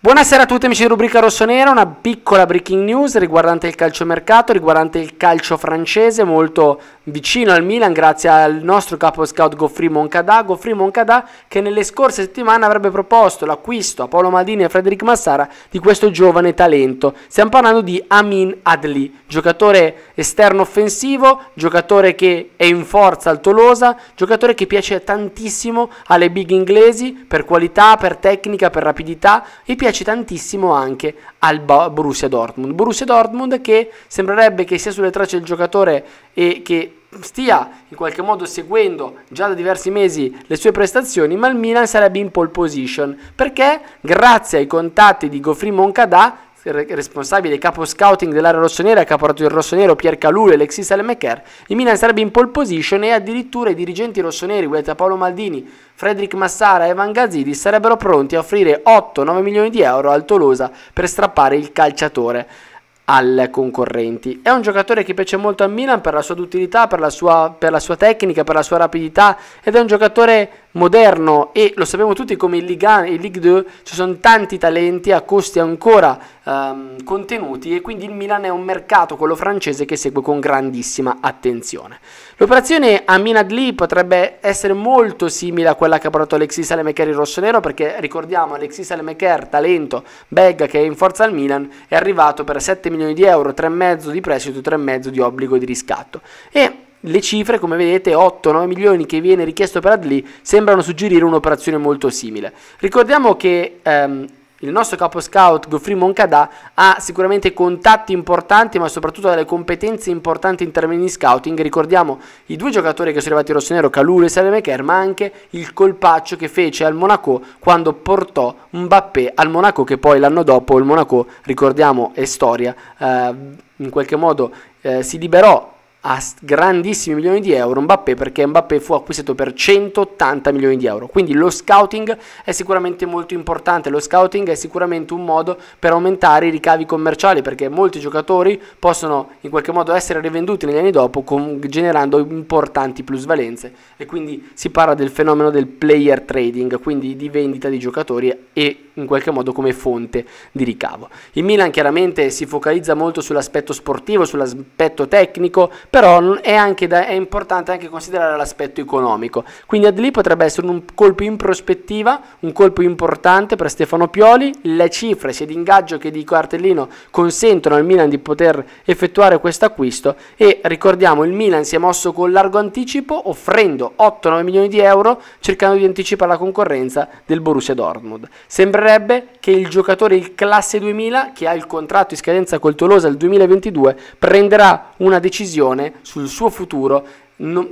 Buonasera a tutti amici di Rubrica Rossonera, una piccola breaking news riguardante il calciomercato, riguardante il calcio francese, molto vicino al Milan grazie al nostro capo scout Goffri Moncada, Goffri Moncada che nelle scorse settimane avrebbe proposto l'acquisto a Paolo Maldini e a Frederic Massara di questo giovane talento. Stiamo parlando di Amin Adli, giocatore esterno offensivo, giocatore che è in forza al Tolosa, giocatore che piace tantissimo alle big inglesi per qualità, per tecnica, per rapidità e piace piace tantissimo anche al Borussia Dortmund. Borussia Dortmund che sembrerebbe che sia sulle tracce del giocatore e che stia in qualche modo seguendo già da diversi mesi le sue prestazioni, ma il Milan sarebbe in pole position perché grazie ai contatti di Goffrey Moncada responsabile capo scouting dell'area rossonera, caporato del rossonero Pier Calù e Alexis Almecker, il Milan sarebbe in pole position e addirittura i dirigenti rossoneri, guidati Paolo Maldini, Frederic Massara e Evan Gazzidi, sarebbero pronti a offrire 8-9 milioni di euro al Tolosa per strappare il calciatore al concorrenti. È un giocatore che piace molto al Milan per la sua duttilità, per la sua, per la sua tecnica, per la sua rapidità ed è un giocatore moderno e lo sappiamo tutti come in Ligue 1 e in Ligue 2 ci sono tanti talenti a costi ancora ehm, contenuti e quindi il Milan è un mercato, quello francese, che segue con grandissima attenzione. L'operazione a Minadli potrebbe essere molto simile a quella che ha portato Alexis Alemecker il rossonero perché ricordiamo Alexis Alemecker, talento, beg che è in forza al Milan, è arrivato per 7 milioni milioni di euro, 3,5 di prestito, 3,5 di obbligo di riscatto. E le cifre, come vedete, 8-9 milioni che viene richiesto per Adli sembrano suggerire un'operazione molto simile. Ricordiamo che ehm, il nostro capo scout Goffrey Moncada ha sicuramente contatti importanti ma soprattutto delle competenze importanti in termini di scouting ricordiamo i due giocatori che sono arrivati rossonero Calulu e Salemaker ma anche il colpaccio che fece al Monaco quando portò Mbappé al Monaco che poi l'anno dopo il Monaco ricordiamo è storia eh, in qualche modo eh, si liberò a grandissimi milioni di euro Mbappé perché Mbappé fu acquistato per 180 milioni di euro. Quindi lo scouting è sicuramente molto importante, lo scouting è sicuramente un modo per aumentare i ricavi commerciali perché molti giocatori possono in qualche modo essere rivenduti negli anni dopo con, generando importanti plusvalenze e quindi si parla del fenomeno del player trading, quindi di vendita di giocatori e in qualche modo come fonte di ricavo. Il Milan chiaramente si focalizza molto sull'aspetto sportivo, sull'aspetto tecnico, però è, da, è importante anche considerare l'aspetto economico. Quindi ad lì potrebbe essere un colpo in prospettiva, un colpo importante per Stefano Pioli, le cifre sia di ingaggio che di cartellino consentono al Milan di poter effettuare questo acquisto e ricordiamo il Milan si è mosso con largo anticipo offrendo 8-9 milioni di euro cercando di anticipare la concorrenza del Borussia Dortmund. Sembrerebbe occorrerebbe che il giocatore il classe 2000 che ha il contratto in scadenza col Tolosa il 2022 prenderà una decisione sul suo futuro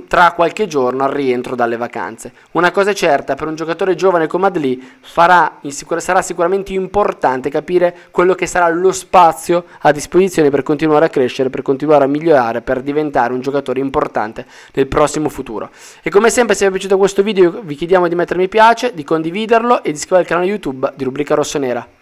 tra qualche giorno al rientro dalle vacanze. Una cosa è certa, per un giocatore giovane come Adli farà, sarà sicuramente importante capire quello che sarà lo spazio a disposizione per continuare a crescere, per continuare a migliorare, per diventare un giocatore importante nel prossimo futuro. E come sempre se vi è piaciuto questo video vi chiediamo di mettere mi piace, di condividerlo e di iscrivervi al canale YouTube di Rubrica Rossonera.